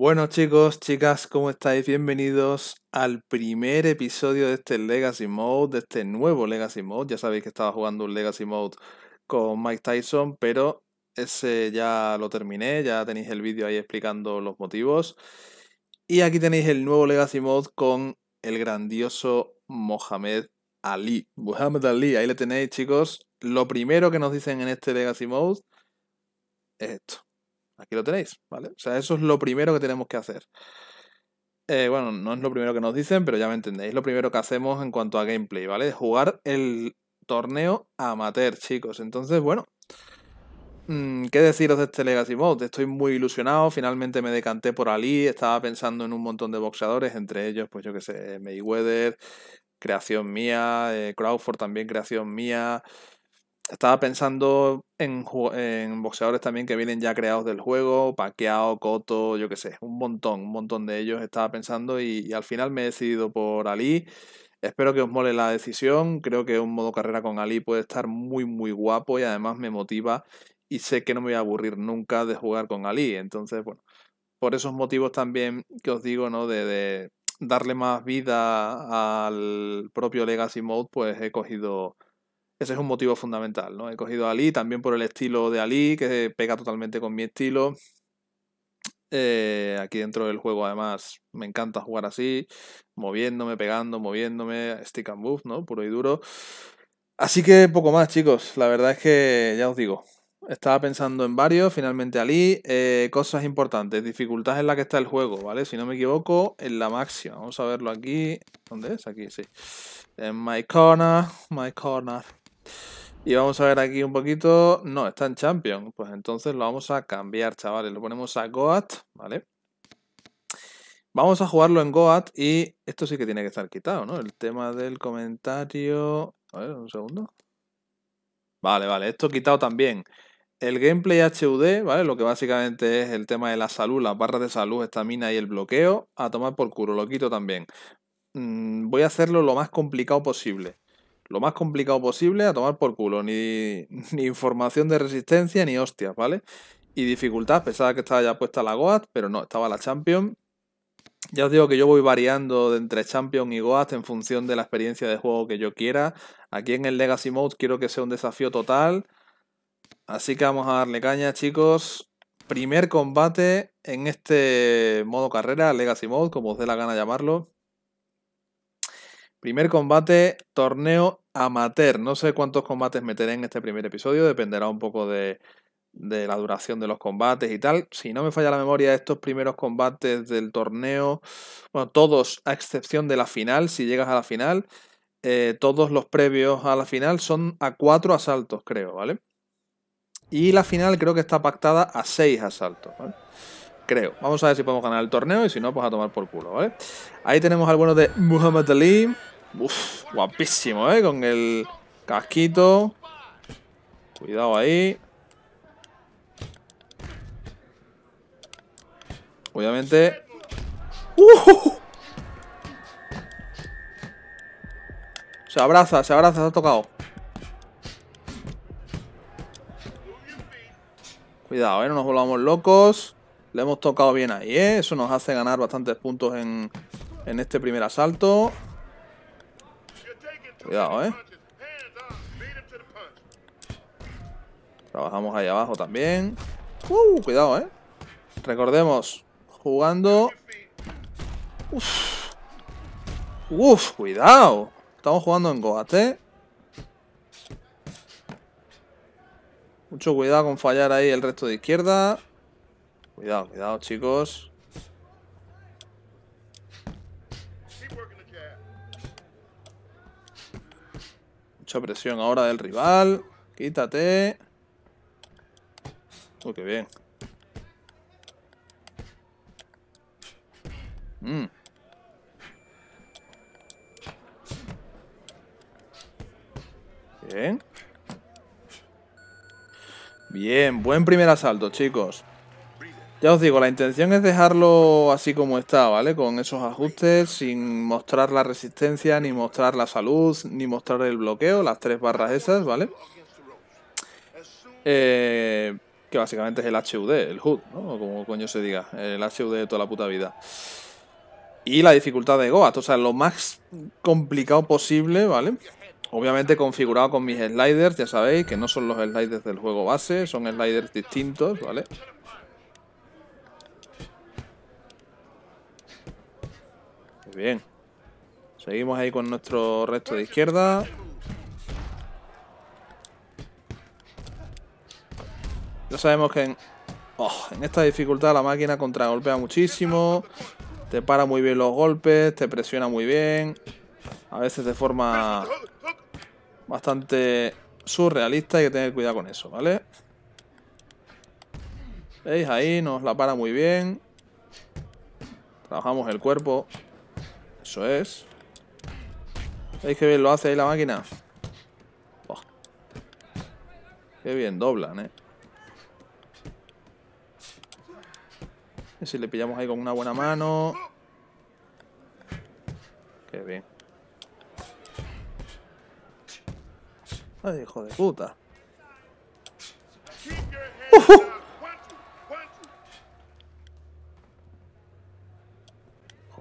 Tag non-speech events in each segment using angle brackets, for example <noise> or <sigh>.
Bueno chicos, chicas, ¿cómo estáis? Bienvenidos al primer episodio de este Legacy Mode, de este nuevo Legacy Mode. Ya sabéis que estaba jugando un Legacy Mode con Mike Tyson, pero ese ya lo terminé, ya tenéis el vídeo ahí explicando los motivos. Y aquí tenéis el nuevo Legacy Mode con el grandioso Mohamed Ali. Mohamed Ali, ahí le tenéis chicos. Lo primero que nos dicen en este Legacy Mode es esto. Aquí lo tenéis, ¿vale? O sea, eso es lo primero que tenemos que hacer. Eh, bueno, no es lo primero que nos dicen, pero ya me entendéis. Lo primero que hacemos en cuanto a gameplay, ¿vale? Jugar el torneo amateur, chicos. Entonces, bueno, mm, ¿qué deciros de este Legacy Mode? Estoy muy ilusionado, finalmente me decanté por Ali, estaba pensando en un montón de boxeadores, entre ellos, pues yo que sé, Mayweather, creación mía, eh, Crawford también creación mía, estaba pensando en, boxeadores también que vienen ya creados del juego, Paqueado, Coto, yo qué sé, un montón, un montón de ellos estaba pensando y, al final me he decidido por Ali. Espero que os mole la decisión, creo que un modo carrera con Ali puede estar muy muy guapo y además me motiva y sé que no me voy a aburrir nunca de jugar con Ali. Entonces, bueno, por esos motivos también que os digo, ¿no? de, de darle más vida al propio Legacy Mode, pues he cogido ese es un motivo fundamental, ¿no? He cogido a Ali también por el estilo de Ali, que pega totalmente con mi estilo. Eh, aquí dentro del juego, además, me encanta jugar así, moviéndome, pegando, moviéndome, stick and move, ¿no? Puro y duro. Así que poco más, chicos. La verdad es que ya os digo, estaba pensando en varios, finalmente Ali. Eh, cosas importantes, dificultad en la que está el juego, ¿vale? Si no me equivoco, en la máxima. Vamos a verlo aquí. ¿Dónde es? Aquí, sí. En My Corner, My Corner. Y vamos a ver aquí un poquito. No, está en Champion. Pues entonces lo vamos a cambiar, chavales. Lo ponemos a Goat, ¿vale? Vamos a jugarlo en Goat y esto sí que tiene que estar quitado, ¿no? El tema del comentario. A ver, un segundo. Vale, vale, esto quitado también. El gameplay HUD, ¿vale? Lo que básicamente es el tema de la salud, las barras de salud, estamina y el bloqueo. A tomar por culo, lo quito también. Mm, voy a hacerlo lo más complicado posible lo más complicado posible a tomar por culo. Ni, <laughs> información de resistencia ni hostias, ¿vale? Y dificultad, pensaba que estaba ya puesta la GOAT, pero no, estaba la Champion. Ya os digo que yo voy variando de entre Champion y Goat en función de la experiencia de juego que yo quiera. Aquí en el Legacy Mode quiero que sea un desafío total. Así que vamos a darle caña, chicos. Primer combate en este modo carrera, Legacy Mode, como os dé la gana llamarlo. Primer combate, torneo amateur. No sé cuántos combates meteré en este primer episodio, dependerá un poco de, la duración de los combates y tal. Si no me falla la memoria, estos primeros combates del torneo, bueno, todos a excepción de la final, si llegas a la final, eh, todos los previos a la final son a cuatro asaltos, creo, ¿vale? Y la final creo que está pactada a seis asaltos, ¿vale? Creo. Vamos a ver si podemos ganar el torneo y si no, pues a tomar por culo, ¿vale? Ahí tenemos al bueno de Muhammad Ali. Uf, guapísimo, ¿eh? Con el casquito. Cuidado ahí. Obviamente... ¡Uh! Se abraza, se abraza, se ha tocado. Cuidado, ¿eh? No nos volvamos locos. Le hemos tocado bien ahí, ¿eh? Eso nos hace ganar bastantes puntos en, en este primer asalto. Cuidado, ¿eh? Trabajamos ahí abajo también. Uh, cuidado, ¿eh? Recordemos, jugando... Uf. Uf, cuidado. Estamos jugando en Goate. Mucho cuidado con fallar ahí el resto de izquierda. Cuidado, cuidado, chicos. Mucha presión ahora del rival. Quítate. Oh, qué bien. Mm. Bien. Bien, buen primer asalto, chicos. Ya os digo, la intención es dejarlo así como está, ¿vale? Con esos ajustes, sin mostrar la resistencia, ni mostrar la salud, ni mostrar el bloqueo, las tres barras esas, ¿vale? Eh, que básicamente es el HUD, el HUD, ¿no? Como coño se diga, el HUD de toda la puta vida. Y la dificultad de Goat, o sea, lo más complicado posible, ¿vale? Obviamente configurado con mis sliders, ya sabéis que no son los sliders del juego base, son sliders distintos, ¿vale? vale Pues bien. Seguimos ahí con nuestro resto de izquierda. Ya sabemos que en, oh, en esta dificultad la máquina contragolpea muchísimo. Te para muy bien los golpes, te presiona muy bien. A veces de forma bastante surrealista. Hay que tener cuidado con eso, ¿vale? ¿Veis? Ahí nos la para muy bien. Trabajamos el cuerpo. Eso es. ¿Veis que bien lo hace ahí la máquina? Buah Qué bien, doblan, ¿eh? Y si le pillamos ahí con una buena mano. Qué bien. Ay, hijo de puta.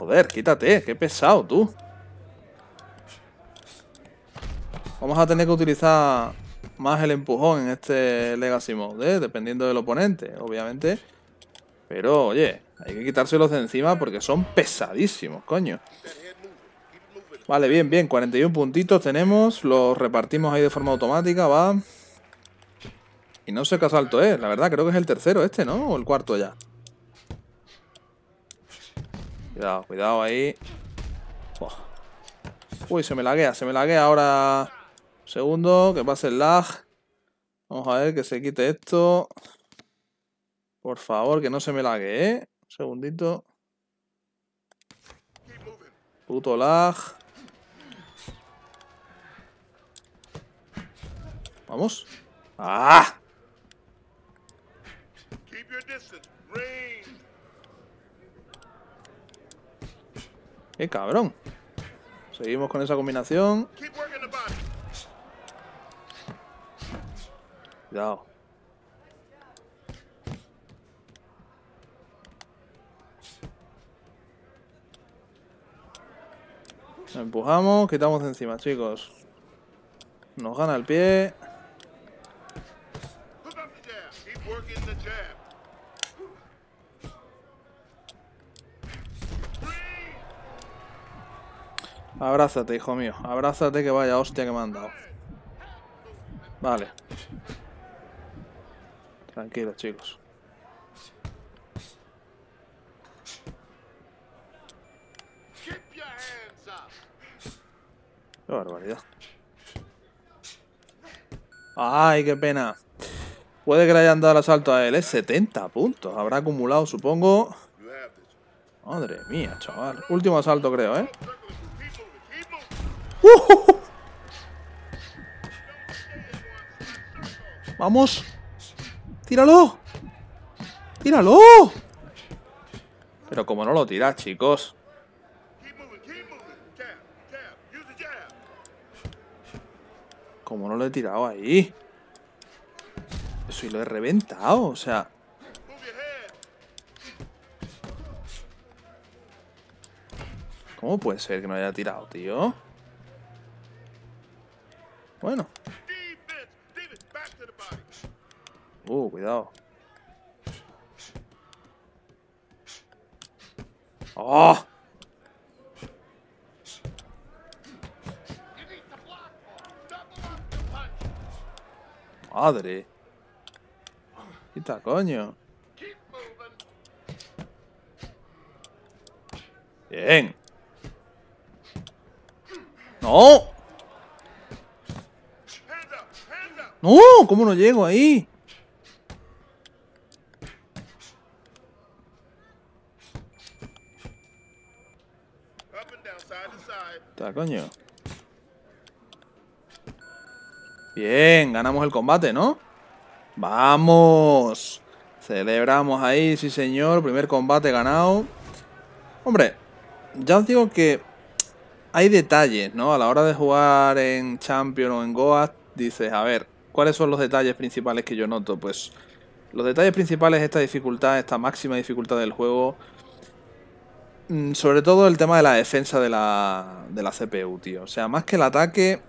Joder, quítate, qué pesado tú. Vamos a tener que utilizar más el empujón en este Legacy Mode, ¿eh? dependiendo del oponente, obviamente. Pero, oye, hay que quitárselos de encima porque son pesadísimos, coño. Vale, bien, bien, 41 puntitos tenemos, los repartimos ahí de forma automática, va. Y no sé qué asalto es, la verdad, creo que es el tercero este, ¿no? O el cuarto ya. Cuidado, cuidado ahí. Uy, se me laguea, se me laguea ahora. Un segundo, que pase el lag. Vamos a ver que se quite esto. Por favor, que no se me lague, Un ¿eh? segundito. Puto lag. Vamos. ¡Ah! Keep your distance. ¡Qué cabrón! Seguimos con esa combinación. Cuidado. Empujamos, quitamos encima, chicos. Nos gana el pie. Abrázate, hijo mío. Abrázate que vaya hostia que me han dado. Vale. Tranquilos, chicos. Qué barbaridad. ¡Ay, qué pena! Puede que le hayan dado el asalto a él. Es ¿eh? 70 puntos. Habrá acumulado, supongo. Madre mía, chaval. Último asalto, creo, ¿eh? Uh. Vamos. Tíralo. Tíralo. Pero como no lo tiras, chicos. Como no lo he tirado ahí. Eso y lo he reventado, o sea... ¿Cómo puede ser que no haya tirado, tío? Bueno. Uh, cuidado. ¡Oh! Madre. Quita, coño. Bien. No. No, ¿cómo no llego ahí? Está, coño. Bien, ganamos el combate, ¿no? ¡Vamos! Celebramos ahí, sí señor. Primer combate ganado. Hombre, ya os digo que hay detalles, ¿no? A la hora de jugar en Champion o en Goa, dices, a ver, ¿Cuáles son los detalles principales que yo noto? Pues los detalles principales de esta dificultad, esta máxima dificultad del juego, mm, sobre todo el tema de la defensa de la, de la CPU, tío. O sea, más que el ataque,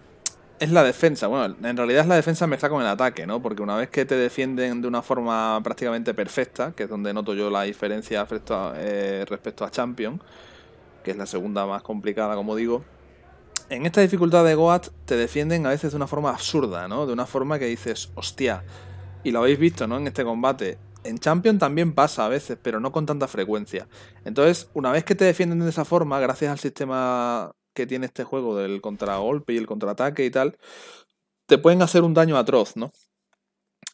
es la defensa. Bueno, en realidad es la defensa me está con el ataque, ¿no? Porque una vez que te defienden de una forma prácticamente perfecta, que es donde noto yo la diferencia eh, respecto a Champion, que es la segunda más complicada, como digo en esta dificultad de Goat te defienden a veces de una forma absurda, ¿no? De una forma que dices, hostia, y lo habéis visto, ¿no? En este combate. En Champion también pasa a veces, pero no con tanta frecuencia. Entonces, una vez que te defienden de esa forma, gracias al sistema que tiene este juego del golpe y el contraataque y tal, te pueden hacer un daño atroz, ¿no?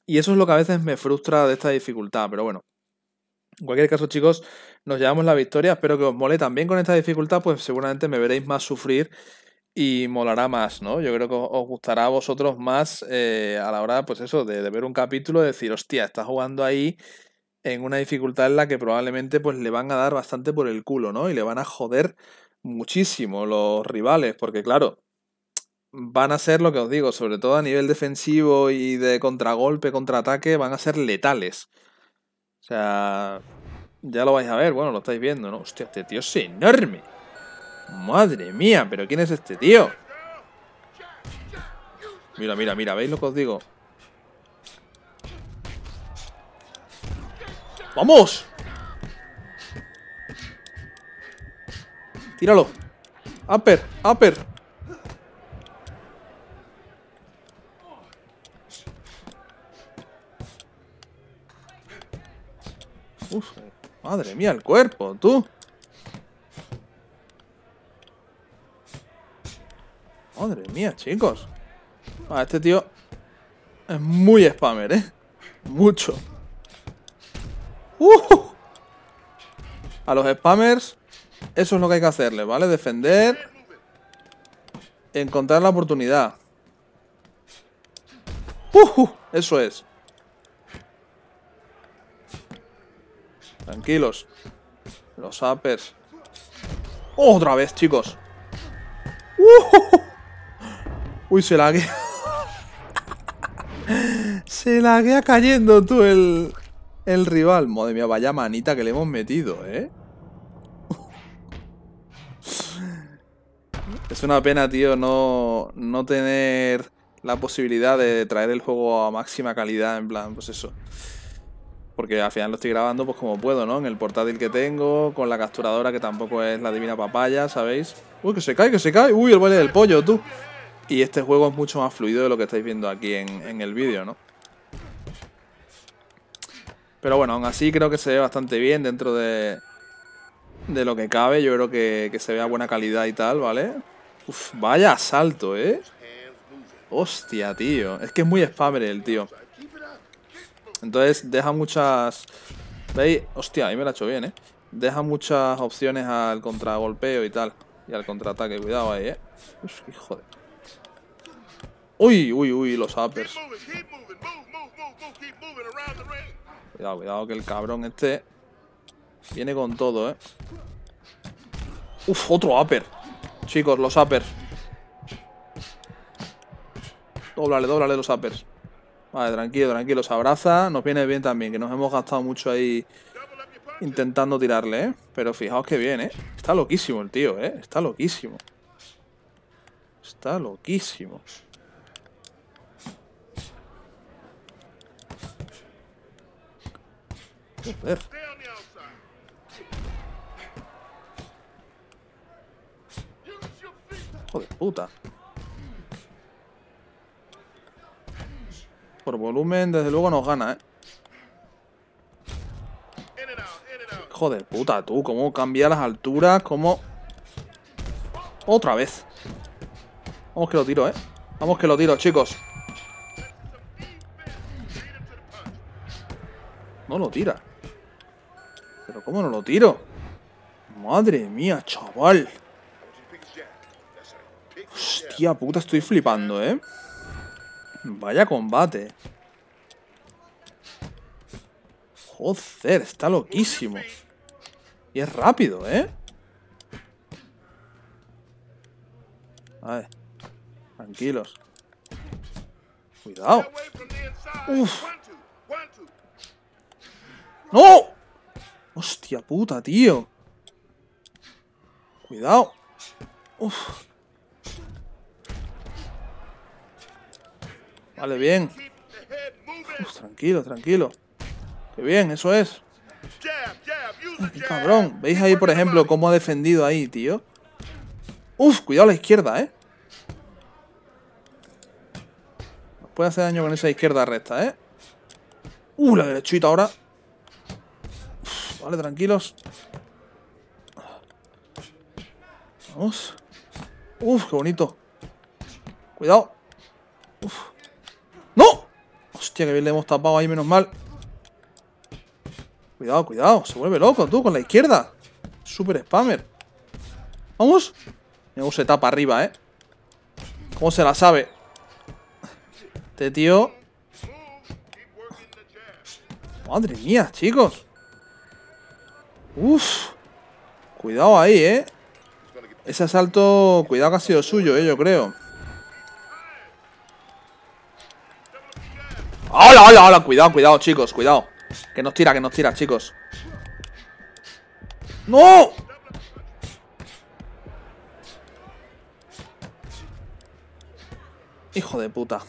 Y eso es lo que a veces me frustra de esta dificultad, pero bueno. En cualquier caso, chicos, nos llevamos la victoria. Espero que os mole también con esta dificultad, pues seguramente me veréis más sufrir y molará más, ¿no? Yo creo que os gustará a vosotros más eh, a la hora, pues eso, de, ver un capítulo, Y decir, hostia, está jugando ahí en una dificultad en la que probablemente pues le van a dar bastante por el culo, ¿no? Y le van a joder muchísimo los rivales, porque claro, van a ser lo que os digo, sobre todo a nivel defensivo y de contragolpe, contraataque, van a ser letales. O sea, ya lo vais a ver, bueno, lo estáis viendo, ¿no? Hostia, este tío es enorme. Madre mía, pero ¿quién es este tío? Mira, mira, mira, ¿veis lo que os digo? ¡Vamos! Tíralo. ¡Aper! ¡Aper! Uf, madre mía, el cuerpo, tú. Madre mía, chicos. Ah, este tío es muy spammer, ¿eh? Mucho. ¡Uh! A los spammers, eso es lo que hay que hacerle, ¿vale? Defender. Encontrar la oportunidad. ¡Uh! Eso es. Tranquilos. Los uppers. ¡Otra vez, chicos! ¡Uh! Uy, se laguea. se laguea cayendo tú el, el rival. Madre mía, vaya manita que le hemos metido, ¿eh? es una pena, tío, no, no tener la posibilidad de traer el juego a máxima calidad, en plan, pues eso. Porque al final lo estoy grabando pues como puedo, ¿no? En el portátil que tengo, con la capturadora que tampoco es la divina papaya, ¿sabéis? Uy, que se cae, que se cae. Uy, el baile del pollo, tú. Y este juego es mucho más fluido de lo que estáis viendo aquí en, el vídeo, ¿no? Pero bueno, aún así creo que se ve bastante bien dentro de, de lo que cabe. Yo creo que, se ve buena calidad y tal, ¿vale? Uf, vaya asalto, ¿eh? Hostia, tío. Es que es muy spammer el tío. Entonces deja muchas... ¿Veis? Hostia, ahí me la ha hecho bien, ¿eh? Deja muchas opciones al contragolpeo y tal. Y al contraataque. Cuidado ahí, ¿eh? Uf, hijo de... Uy, uy, uy, los uppers. Cuidado, cuidado, que el cabrón este viene con todo, ¿eh? Uf, otro upper. Chicos, los uppers. Doblale, doblale los uppers. Vale, tranquilo, tranquilo. Se abraza. Nos viene bien también, que nos hemos gastado mucho ahí intentando tirarle, ¿eh? Pero fijaos que bien, ¿eh? Está loquísimo el tío, ¿eh? Está loquísimo. Está loquísimo. Joder. puta. Por volumen, desde luego nos gana, ¿eh? Joder, puta, tú. Cómo cambia las alturas, cómo... Otra vez. Vamos que lo tiro, ¿eh? Vamos que lo tiro, chicos. No lo tira. ¿Cómo no lo tiro? Madre mía, chaval. Hostia puta, estoy flipando, ¿eh? Vaya combate. Joder, está loquísimo. Y es rápido, ¿eh? A ver. Tranquilos. Cuidado. Uf. ¡No! Hostia puta, tío. Cuidado. Vale, bien. tranquilo, tranquilo. Qué bien, eso es. cabrón. ¿Veis ahí, por ejemplo, cómo ha defendido ahí, tío? Uf, cuidado a la izquierda, ¿eh? puede hacer daño con esa izquierda recta, ¿eh? Uh, la derechita ahora. Vale, tranquilos. Vamos. Uf, qué bonito. Cuidado. ¡No! Hostia, que bien le hemos tapado ahí, menos mal. Cuidado, cuidado. Se vuelve loco, tú, con la izquierda. Super spammer. Vamos. Mira se tapa arriba, ¿eh? ¿Cómo se la sabe? Este tío... Madre mía, chicos. Uf. Cuidado ahí, ¿eh? Ese asalto, cuidado que ha sido suyo, ¿eh? Yo creo. ¡Hola, hola, hola! Cuidado, cuidado, chicos, cuidado. Que nos tira, que nos tira, chicos. ¡No! Hijo de puta.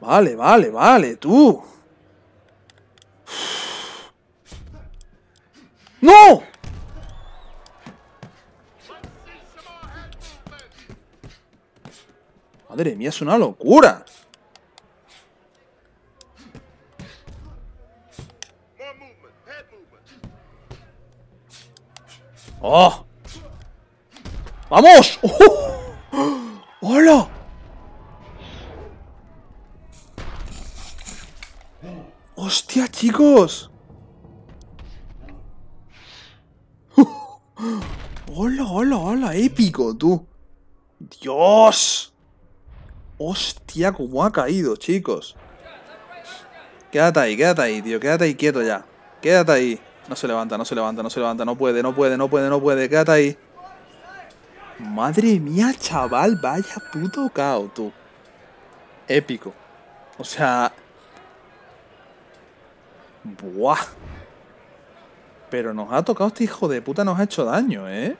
Vale, vale, vale, tú. ¡No! Madre mía, es una locura. ¡Oh! ¡Vamos! ¡Oh! ¡Hola! ¡Hostia, chicos! épico, tú. ¡Dios! ¡Hostia, cómo ha caído, chicos! Quédate ahí, quédate ahí, tío. Quédate ahí quieto ya. Quédate ahí. No se levanta, no se levanta, no se levanta. No puede, no puede, no puede, no puede. Quédate ahí. Madre mía, chaval. Vaya puto caos, tú. Épico. O sea... Buah. Pero nos ha tocado este hijo de puta, nos ha hecho daño, ¿eh?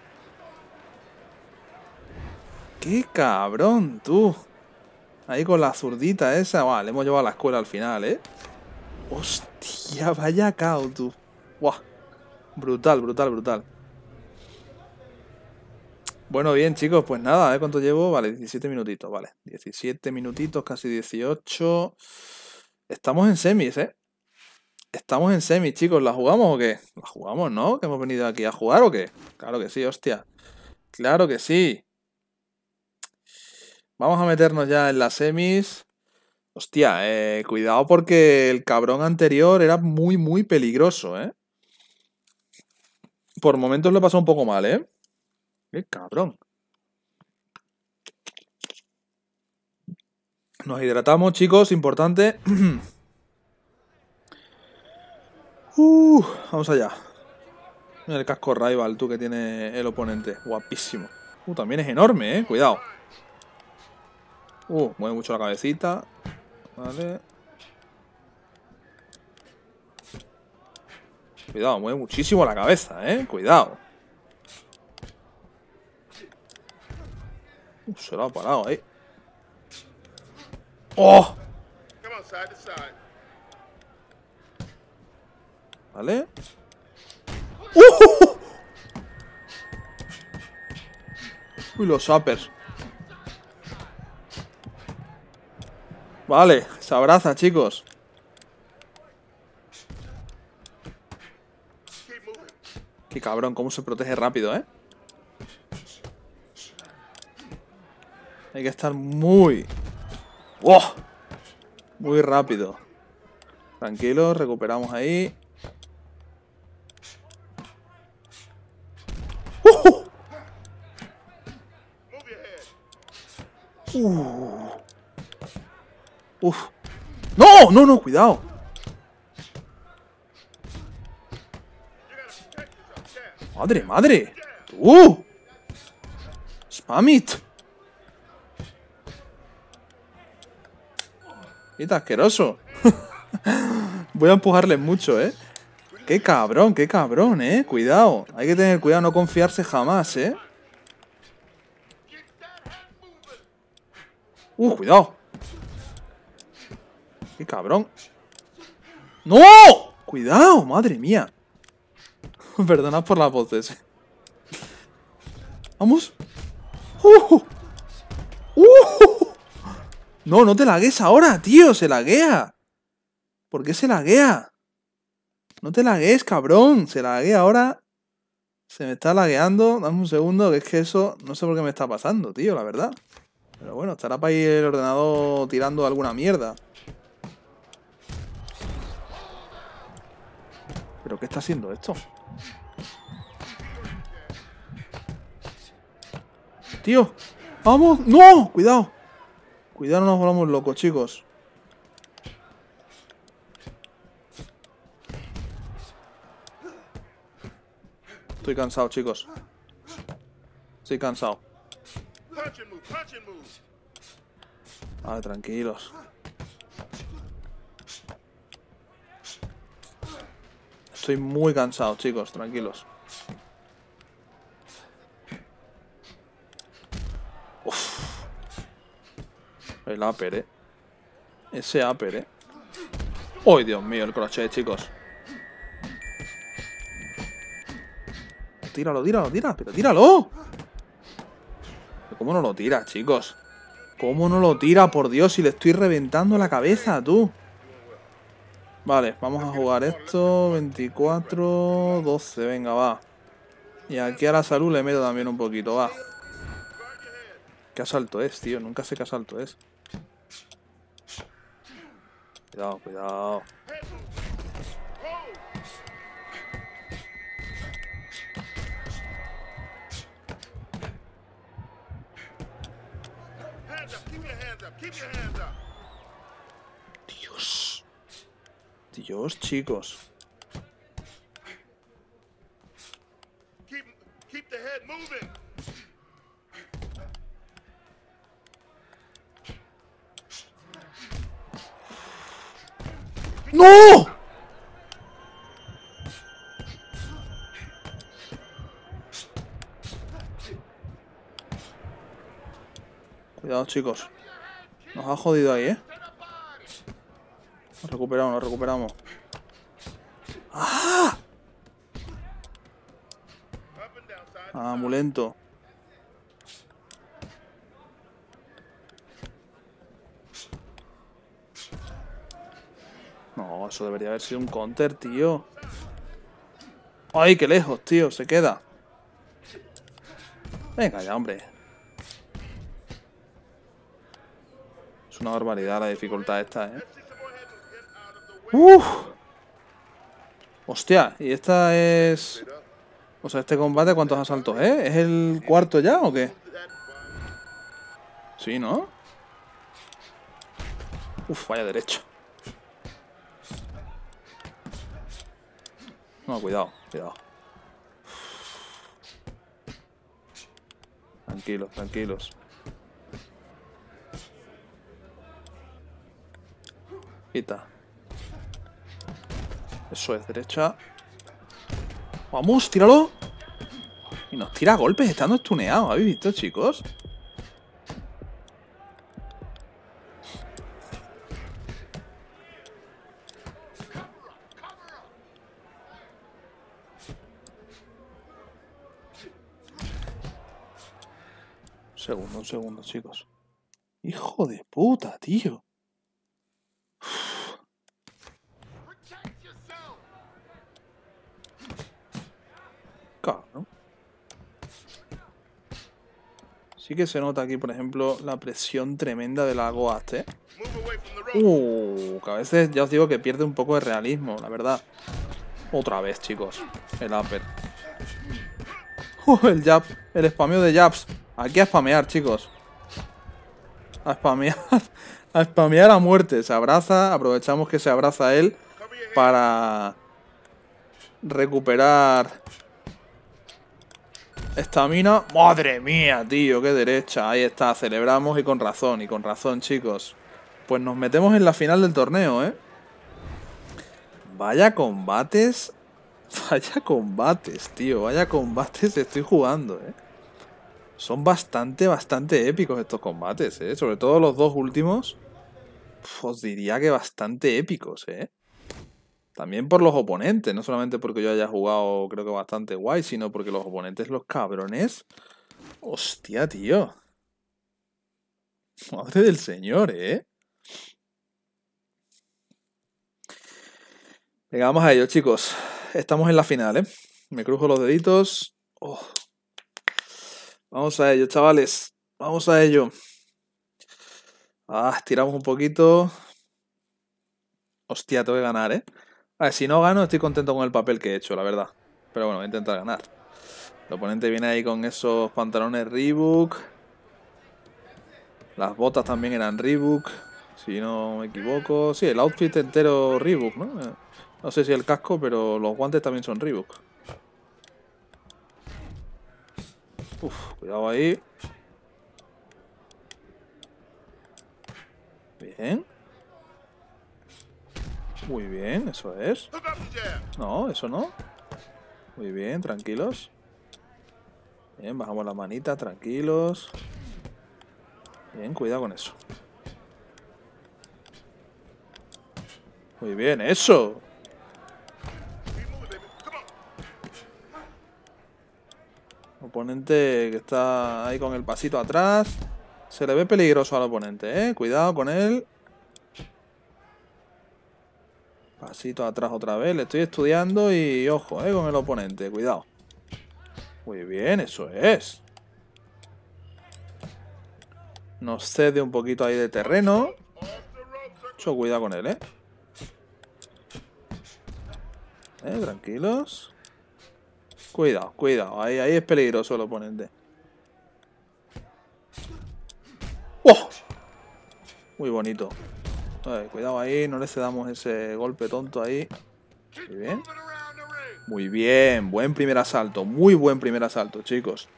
Qué cabrón, tú. Ahí con la zurdita esa. vale le hemos llevado a la escuela al final, ¿eh? Hostia, vaya cao, tú. Buah. Brutal, brutal, brutal. Bueno, bien, chicos, pues nada, eh cuánto llevo. Vale, 17 minutitos, vale. 17 minutitos, casi 18. Estamos en semis, ¿eh? Estamos en semis, chicos. ¿La jugamos o qué? ¿La jugamos, no? ¿Que hemos venido aquí a jugar o qué? Claro que sí, hostia. Claro que sí. Vamos a meternos ya en las semis. Hostia, eh, cuidado porque el cabrón anterior era muy, muy peligroso, ¿eh? Por momentos lo pasó un poco mal, ¿eh? ¡Qué cabrón! Nos hidratamos, chicos, importante. <clears throat> Uh, vamos allá. Mira el casco rival, tú que tiene el oponente. Guapísimo. Uh, también es enorme, eh. Cuidado. Uh, mueve mucho la cabecita. Vale. Cuidado, mueve muchísimo la cabeza, ¿eh? Cuidado. Uh, se lo ha parado ahí. ¡Oh! ¿Vale? ¡Uh! Uy, los uppers. Vale, se abraza, chicos. Qué cabrón, cómo se protege rápido, ¿eh? Hay que estar muy... ¡Wow! ¡oh! Muy rápido. Tranquilo, recuperamos ahí. No, no, cuidado. Madre, madre. ¡Uh! ¡Spam it! ¡Qué asqueroso! <laughs> Voy a empujarle mucho, ¿eh? ¡Qué cabrón, qué cabrón, eh! Cuidado. Hay que tener cuidado, no confiarse jamás, ¿eh? ¡Uh, cuidado! ¡Qué cabrón! ¡No! ¡Cuidado! ¡Madre mía! <laughs> Perdonad por las voces. ¡Vamos! ¡Uh! ¡Uh! No, no te lagues ahora, tío. Se laguea. ¿Por qué se laguea? No te lagues, cabrón. Se laguea ahora. Se me está lagueando. Dame un segundo, que es que eso... No sé por qué me está pasando, tío, la verdad. Pero bueno, estará para ir el ordenador tirando alguna mierda. ¿Pero qué está haciendo esto? Tío, vamos. ¡No! Cuidado. Cuidado, no nos volamos locos, chicos. Estoy cansado, chicos. Estoy cansado. Vale, tranquilos. Estoy muy cansado, chicos, tranquilos. El upper, eh. Ese upper, eh. ¡Ay, Dios mío, el crochet, chicos! Tíralo, tíralo, tíralo, pero tíralo. ¿Cómo no lo tira, chicos? ¿Cómo no lo tira? Por Dios, si le estoy reventando la cabeza, tú. Vale, vamos a jugar esto. 24, 12, venga, va. Y aquí a la salud le meto también un poquito, va. ¿Qué asalto es, tío? Nunca sé qué asalto es. Cuidado, cuidado. up. Dios, chicos. ¡No! Cuidado, chicos. Nos ha jodido ahí, ¿eh? recuperamos, lo recuperamos. ¡Ah! Ah, muy lento. No, eso debería haber sido un counter, tío. ¡Ay, qué lejos, tío! Se queda. Venga ya, hombre. Es una barbaridad la dificultad esta, ¿eh? ¡Uf! Hostia, y esta es... O sea, este combate, ¿cuántos asaltos Eh? ¿Es el cuarto ya o qué? Sí, ¿no? Uf, vaya derecho. No, cuidado, cuidado. Tranquilos, tranquilos. está eso es, derecha. Vamos, tíralo. Y nos tira golpes estando estuneado. ¿Habéis visto, chicos? Un segundo, un segundo, chicos. Hijo de puta, tío. Sí que se nota aquí, por ejemplo, la presión tremenda de la Goast, Uh, que a veces ya os digo que pierde un poco de realismo, la verdad. Otra vez, chicos. El upper. Uh, el jab. El spameo de jabs. Aquí a spamear, chicos. A spamear. <laughs> A spamear a muerte. Se abraza. Aprovechamos que se abraza él para recuperar Estamina. Madre mía, tío, qué derecha. Ahí está, celebramos y con razón, y con razón, chicos. Pues nos metemos en la final del torneo, ¿eh? Vaya combates. <laughs> Vaya combates, tío. Vaya combates estoy jugando, ¿eh? Son bastante, bastante épicos estos combates, ¿eh? Sobre todo los dos últimos. Os diría que bastante épicos, ¿eh? También por los oponentes, no solamente porque yo haya jugado creo que bastante guay, sino porque los oponentes, los cabrones... Hostia, tío. Madre del señor, ¿eh? Venga, vamos a ello, chicos. Estamos en la final, ¿eh? Me crujo los deditos. Oh. Vamos a ello, chavales. Vamos a ello. Ah, tiramos un poquito. Hostia, tengo que ganar, ¿eh? A ver, si no gano, estoy contento con el papel que he hecho, la verdad. Pero bueno, voy a intentar ganar. El oponente viene ahí con esos pantalones Reebok. Las botas también eran Reebok, si no me equivoco. Sí, el outfit entero Reebok, ¿no? No sé si el casco, pero los guantes también son Reebok. Uf, cuidado ahí. Bien. Muy bien, eso es. No, eso no. Muy bien, tranquilos. Bien, bajamos la manita, tranquilos. Bien, cuidado con eso. Muy bien, eso. Oponente que está ahí con el pasito atrás. Se le ve peligroso al oponente, ¿eh? Cuidado con él. Pasito atrás otra vez. Le estoy estudiando y ojo, eh, con el oponente. Cuidado. Muy bien, eso es. Nos cede un poquito ahí de terreno. Mucho cuidado con él, ¿eh? ¿eh? Tranquilos. Cuidado, cuidado. Ahí, es peligroso el oponente. ¡Wow! ¡Oh! Muy bonito. Eh, cuidado ahí, no le cedamos ese golpe tonto ahí. bien. Muy bien, buen primer asalto, muy buen primer asalto, chicos.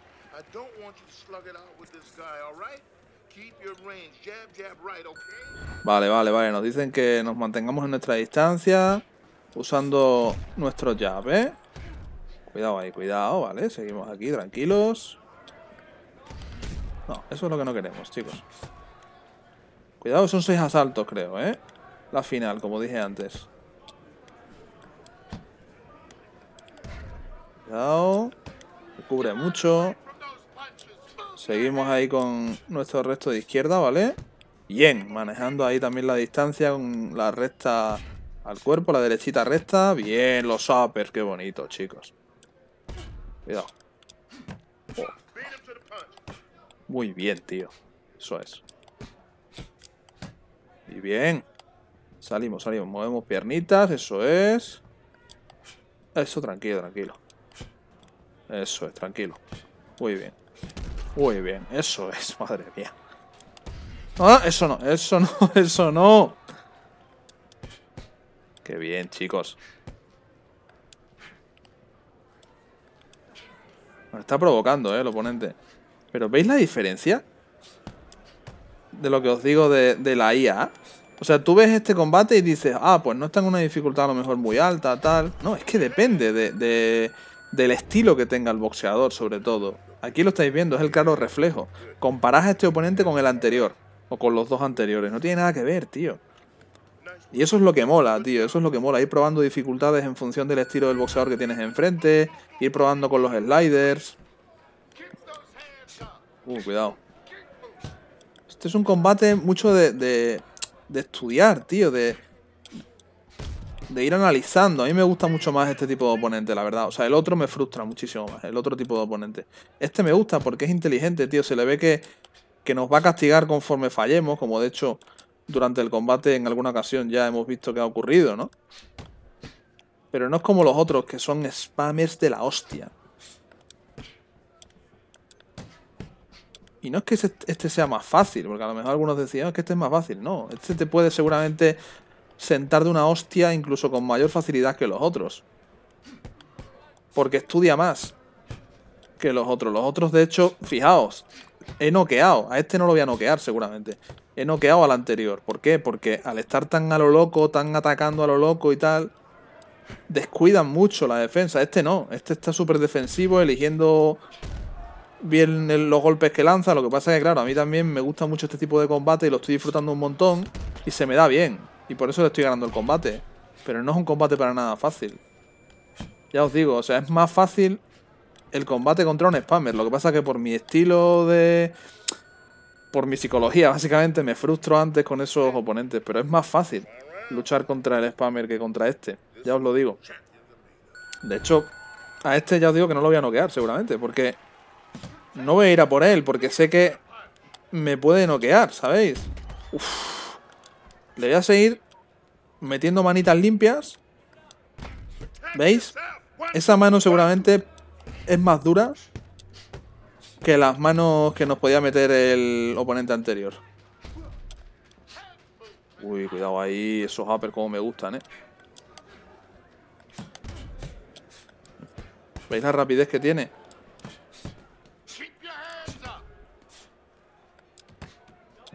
Vale, vale, vale, nos dicen que nos mantengamos en nuestra distancia usando nuestro jab, ¿eh? Cuidado ahí, cuidado, vale, seguimos aquí, tranquilos. No, eso es lo que no queremos, chicos. Cuidado, son seis asaltos, creo, ¿eh? La final, como dije antes. Cuidado. cubre mucho. Seguimos ahí con nuestro resto de izquierda, ¿vale? Bien, manejando ahí también la distancia con la recta al cuerpo, la derechita recta. Bien, los uppers, qué bonito, chicos. Cuidado. Oh. Muy bien, tío. Eso es. Y bien. Salimos, salimos. Movemos piernitas, eso es. Eso, tranquilo, tranquilo. Eso es, tranquilo. Muy bien. Muy bien, eso es, <laughs> madre mía. Ah, eso no, eso no, eso no. <laughs> Qué bien, chicos. Me está provocando, eh, el oponente. Pero ¿veis la diferencia? De lo que os digo de, de la IA. O sea, tú ves este combate y dices, ah, pues no está en una dificultad a lo mejor muy alta, tal. No, es que depende del estilo que tenga el boxeador, sobre todo. Aquí lo estáis viendo, es el claro reflejo. Comparás a este oponente con el anterior, o con los dos anteriores. No tiene nada que ver, tío. Y eso es lo que mola, tío. Eso es lo que mola. Ir probando dificultades en función del estilo del boxeador que tienes enfrente. Ir probando con los sliders. Uh, cuidado. Este es un combate mucho de de estudiar, tío, de, de ir analizando. A mí me gusta mucho más este tipo de oponente, la verdad. O sea, el otro me frustra muchísimo más, el otro tipo de oponente. Este me gusta porque es inteligente, tío. Se le ve que, que nos va a castigar conforme fallemos, como de hecho durante el combate en alguna ocasión ya hemos visto que ha ocurrido, ¿no? Pero no es como los otros, que son spammers de la hostia. Y no es que este sea más fácil, porque a lo mejor algunos decían, ah, es que este es más fácil. No, este te puede seguramente sentar de una hostia incluso con mayor facilidad que los otros. Porque estudia más que los otros. Los otros, de hecho, fijaos, he noqueado. A este no lo voy a noquear seguramente. He noqueado al anterior. ¿Por qué? Porque al estar tan a lo loco, tan atacando a lo loco y tal, descuidan mucho la defensa. Este no, este está súper defensivo, eligiendo bien los golpes que lanza. Lo que pasa es que, claro, a mí también me gusta mucho este tipo de combate y lo estoy disfrutando un montón. Y se me da bien. Y por eso le estoy ganando el combate. Pero no es un combate para nada fácil. Ya os digo, o sea, es más fácil el combate contra un spammer. Lo que pasa es que por mi estilo de... Por mi psicología, <laughs> básicamente, me frustro antes con esos oponentes. Pero es más fácil luchar contra el spammer que contra este. Ya os lo digo. De hecho, a este ya os digo que no lo voy a noquear, seguramente. Porque no voy a ir a por él porque sé que me puede noquear, ¿sabéis? Le voy a seguir metiendo manitas limpias. ¿Veis? Esa mano seguramente es más dura que las manos que nos podía meter el oponente anterior. Uy, cuidado ahí. Esos uppers como me gustan, ¿eh? ¿Veis la rapidez que tiene?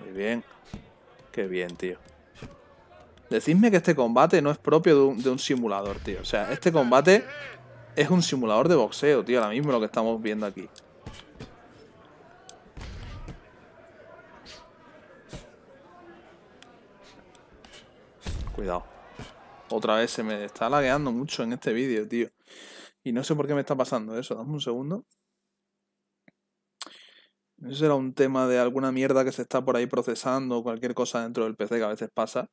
Qué bien. Qué bien, tío. Decidme que este combate no es propio de un, de un, simulador, tío. O sea, este combate es un simulador de boxeo, tío. Ahora mismo lo que estamos viendo aquí. Cuidado. Otra vez se me está lagueando mucho en este vídeo, tío. Y no sé por qué me está pasando eso. Dame un segundo. Eso era un tema de alguna mierda que se está por ahí procesando o cualquier cosa dentro del PC que a veces pasa.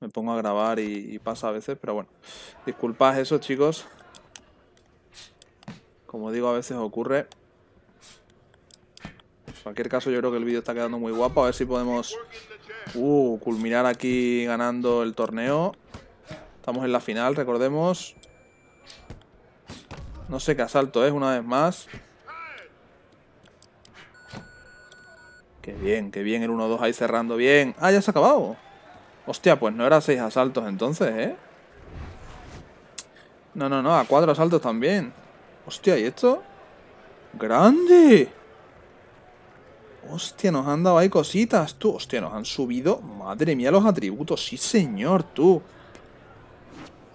Me pongo a grabar y, pasa a veces, pero bueno. Disculpad eso, chicos. Como digo, a veces ocurre. En cualquier caso, yo creo que el vídeo está quedando muy guapo. A ver si podemos uh, culminar aquí ganando el torneo. Estamos en la final, recordemos. No sé qué asalto es, una vez más. Qué bien, qué bien el 1-2 ahí cerrando bien. Ah, ya se ha acabado. Hostia, pues no era 6 asaltos entonces, ¿eh? No, no, no, a 4 asaltos también. Hostia, ¿y esto? ¡Grande! Hostia, nos han dado ahí cositas, tú. Hostia, nos han subido. Madre mía, los atributos. Sí, señor, tú.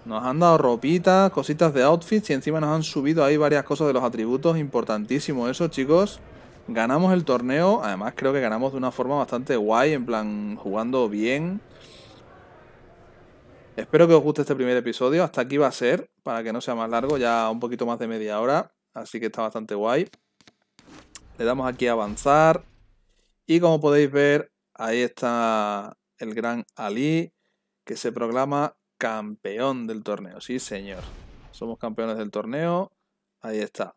Nos han dado ropita, cositas de outfits y encima nos han subido ahí varias cosas de los atributos. Importantísimo eso, chicos. Ganamos el torneo, además creo que ganamos de una forma bastante guay, en plan jugando bien. Espero que os guste este primer episodio, hasta aquí va a ser, para que no sea más largo, ya un poquito más de media hora, así que está bastante guay. Le damos aquí a avanzar y como podéis ver, ahí está el gran Ali, que se proclama campeón del torneo, sí señor. Somos campeones del torneo, ahí está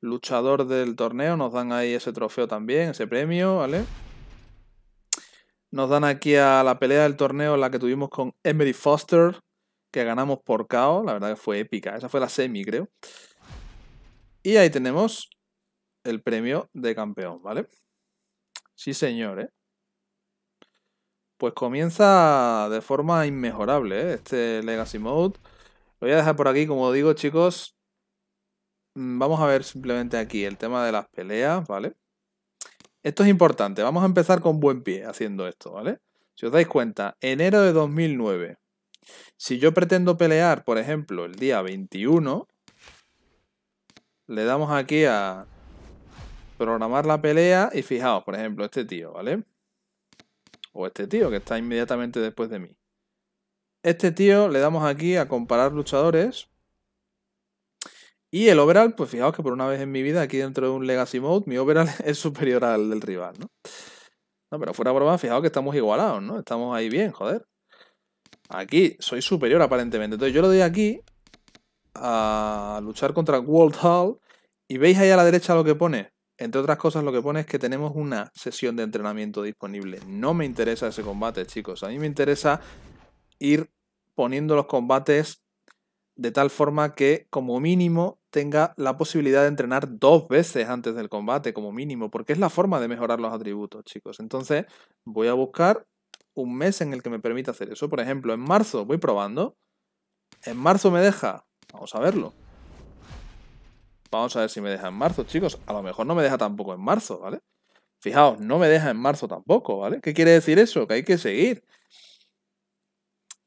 luchador del torneo. Nos dan ahí ese trofeo también, ese premio, ¿vale? Nos dan aquí a la pelea del torneo, la que tuvimos con Emery Foster, que ganamos por KO. La verdad que fue épica. Esa fue la semi, creo. Y ahí tenemos el premio de campeón, ¿vale? Sí, señor, ¿eh? Pues comienza de forma inmejorable, ¿eh? Este Legacy Mode. Lo voy a dejar por aquí, como digo, chicos. Mm, vamos a ver simplemente aquí el tema de las peleas, ¿vale? Esto es importante, vamos a empezar con buen pie haciendo esto, ¿vale? Si os dais cuenta, enero de 2009. Si yo pretendo pelear, por ejemplo, el día 21, le damos aquí a programar la pelea y fijaos, por ejemplo, este tío, ¿vale? O este tío que está inmediatamente después de mí. Este tío le damos aquí a comparar luchadores y el overall, pues fijaos que por una vez en mi vida, aquí dentro de un Legacy Mode, mi overall <laughs> es superior al del rival, ¿no? No, pero fuera broma, fijaos que estamos igualados, ¿no? Estamos ahí bien, joder. Aquí soy superior aparentemente. Entonces yo lo doy aquí a luchar contra World Hall. Y veis ahí a la derecha lo que pone. Entre otras cosas, lo que pone es que tenemos una sesión de entrenamiento disponible. No me interesa ese combate, chicos. A mí me interesa ir poniendo los combates de tal forma que como mínimo tenga la posibilidad de entrenar dos veces antes del combate, como mínimo, porque es la forma de mejorar los atributos, chicos. Entonces voy a buscar un mes en el que me permita hacer eso. Por ejemplo, en marzo voy probando. En marzo me deja. Vamos a verlo. Vamos a ver si me deja en marzo, chicos. A lo mejor no me deja tampoco en marzo, ¿vale? Fijaos, no me deja en marzo tampoco, ¿vale? ¿Qué quiere decir eso? Que hay que seguir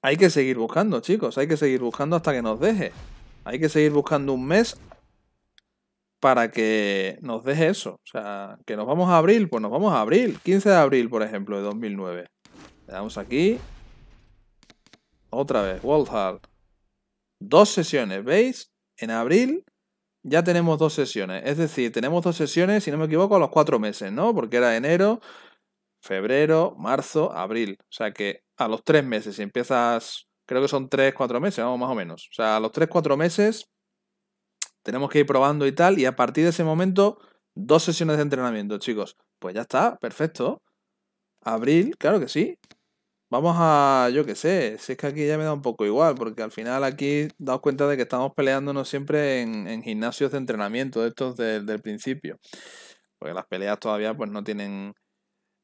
hay que seguir buscando, chicos. Hay que seguir buscando hasta que nos deje. Hay que seguir buscando un mes para que nos deje eso. O sea, que nos vamos a abril, pues nos vamos a abril. 15 de abril, por ejemplo, de 2009. Le damos aquí. Otra vez, Walthall. Dos sesiones, ¿veis? En abril ya tenemos dos sesiones. Es decir, tenemos dos sesiones, si no me equivoco, a los cuatro meses, ¿no? Porque era enero, febrero, marzo, abril. O sea que a los tres meses, si empiezas, creo que son tres, cuatro meses, vamos, más o menos. O sea, a los tres, cuatro meses tenemos que ir probando y tal, y a partir de ese momento, dos sesiones de entrenamiento, chicos. Pues ya está, perfecto. Abril, claro que sí. Vamos a, yo qué sé, si es que aquí ya me da un poco igual, porque al final aquí daos cuenta de que estamos peleándonos siempre en, gimnasios de entrenamiento, estos del principio. Porque las peleas todavía pues no tienen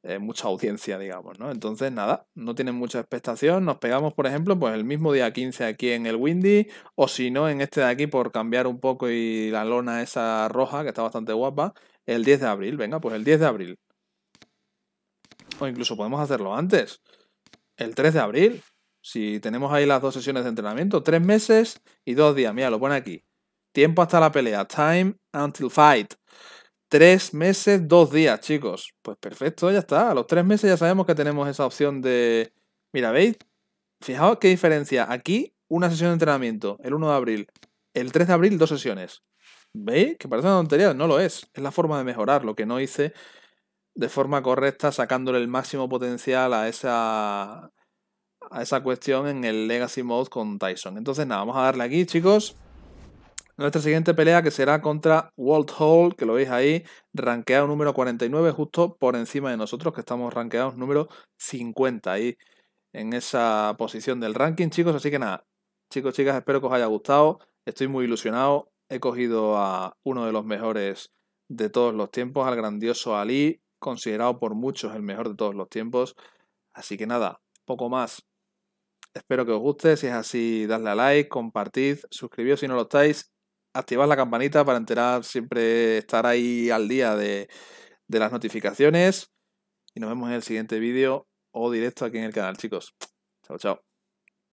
eh, mucha audiencia, digamos, ¿no? Entonces, nada, no tienen mucha expectación. Nos pegamos, por ejemplo, pues el mismo día 15 aquí en el Windy, o si no, en este de aquí por cambiar un poco y la lona esa roja, que está bastante guapa, el 10 de abril, venga, pues el 10 de abril. O incluso podemos hacerlo antes, el 3 de abril. Si tenemos ahí las dos sesiones de entrenamiento, tres meses y dos días, mira, lo pone aquí. Tiempo hasta la pelea, time until fight. Tres meses, dos días, chicos. Pues perfecto, ya está. A los tres meses ya sabemos que tenemos esa opción de... Mira, ¿veis? Fijaos qué diferencia. Aquí una sesión de entrenamiento, el 1 de abril. El 3 de abril, dos sesiones. ¿Veis? Que parece una tontería, no lo es. Es la forma de mejorar lo que no hice de forma correcta, sacándole el máximo potencial a esa, a esa cuestión en el Legacy Mode con Tyson. Entonces, nada, vamos a darle aquí, chicos. Nuestra siguiente pelea que será contra Walt Hall, que lo veis ahí, rankeado número 49, justo por encima de nosotros, que estamos rankeados número 50, ahí en esa posición del ranking, chicos. Así que nada, chicos, chicas, espero que os haya gustado. Estoy muy ilusionado. He cogido a uno de los mejores de todos los tiempos, al grandioso Ali, considerado por muchos el mejor de todos los tiempos. Así que nada, poco más. Espero que os guste. Si es así, dadle a like, compartid, suscribíos si no lo estáis activar la campanita para enterar siempre, estar ahí al día de, de las notificaciones. Y nos vemos en el siguiente vídeo o directo aquí en el canal, chicos. Chao, chao.